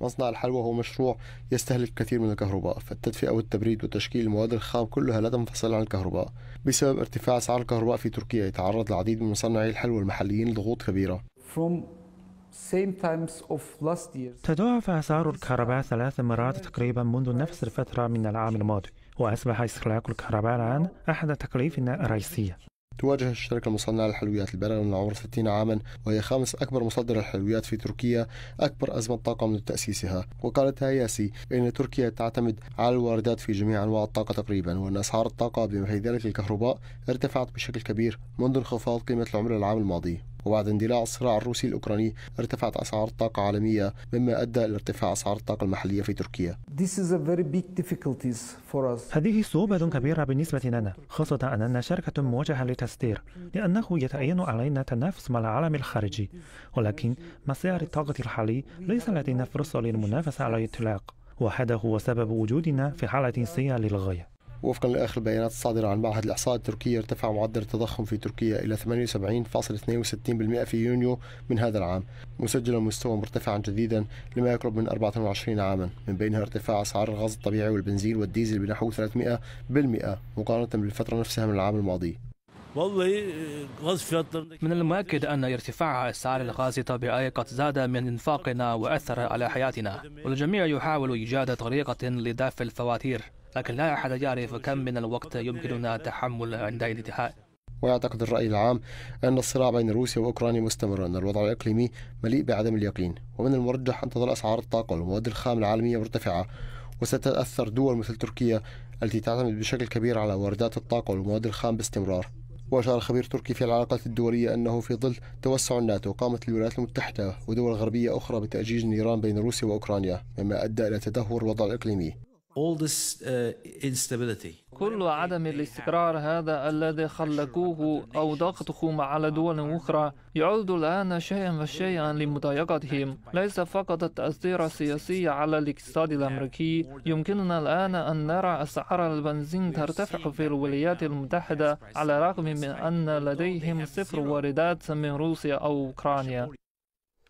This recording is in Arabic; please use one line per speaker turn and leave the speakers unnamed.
مصنع الحلوى هو مشروع يستهلك كثير من الكهرباء فالتدفئة والتبريد وتشكيل المواد الخام كلها لا تنفصل عن الكهرباء بسبب ارتفاع أسعار الكهرباء في تركيا يتعرض العديد من مصنعي الحلوى المحليين لضغوط كبيرة تضاعف
أسعار الكهرباء ثلاث مرات تقريبا منذ نفس الفترة من العام الماضي وأصبح استهلاك الكهرباء الآن أحد تكاليفنا الرئيسية
تواجه الشركة المصنعة للحلويات البالغة من العمر 60 عاما وهي خامس أكبر مصدر الحلويات في تركيا أكبر أزمة طاقة منذ تأسيسها وقالت هياسي إن تركيا تعتمد على الواردات في جميع أنواع الطاقة تقريبا وأن أسعار الطاقة بما في ذلك الكهرباء ارتفعت بشكل كبير منذ انخفاض قيمة العملة العام الماضي وبعد اندلاع الصراع الروسي الأوكراني ارتفعت أسعار الطاقة عالمية مما أدى إلى ارتفاع أسعار الطاقة المحلية في تركيا
هذه صعوبة كبيرة بالنسبة لنا خاصة أننا شركة موجهة للتصدير لأنه يتعين علينا التنافس مع العالم الخارجي ولكن مع سعر الطاقة الحالي ليس لدينا فرصة للمنافسة على الإطلاق وهذا هو سبب وجودنا في حالة سيئة للغاية
وفقا لآخر البيانات الصادرة عن معهد الإحصاء التركي ارتفع معدل التضخم في تركيا إلى 78.62% في يونيو من هذا العام مسجلا مستوى مرتفعا جديدا لما يقرب من 24 عاما من بينها ارتفاع أسعار الغاز الطبيعي والبنزين والديزل بنحو 300% مقارنة بالفترة نفسها من العام الماضي
والله آه، من المؤكد أن ارتفاع أسعار الغاز الطبيعي قد زاد من إنفاقنا وأثر على حياتنا والجميع يحاول إيجاد طريقة لدفع الفواتير لكن لا أحد يعرف كم من الوقت يمكننا تحمل عند الانتهاء
ويعتقد الرأي العام أن الصراع بين روسيا وأوكرانيا مستمر أن الوضع الإقليمي مليء بعدم اليقين ومن المرجح أن تظل أسعار الطاقة والمواد الخام العالمية مرتفعة وستتأثر دول مثل تركيا التي تعتمد بشكل كبير على واردات الطاقة والمواد الخام باستمرار وأشار خبير تركي في العلاقات الدولية أنه في ظل توسع الناتو قامت الولايات المتحدة ودول غربية أخرى بتأجيج النيران بين روسيا وأوكرانيا مما أدى إلى تدهور الوضع الإقليمي
Uh,
كل عدم الاستقرار هذا الذي خلقوه أو ضغطهم على دول أخرى يعود الآن شيئا فشيئا لمضايقتهم ليس فقط التأثير السياسي على الاقتصاد الأمريكي يمكننا الآن أن نرى أسعار البنزين ترتفع في الولايات المتحدة على الرغم من أن لديهم صفر واردات من روسيا أو أوكرانيا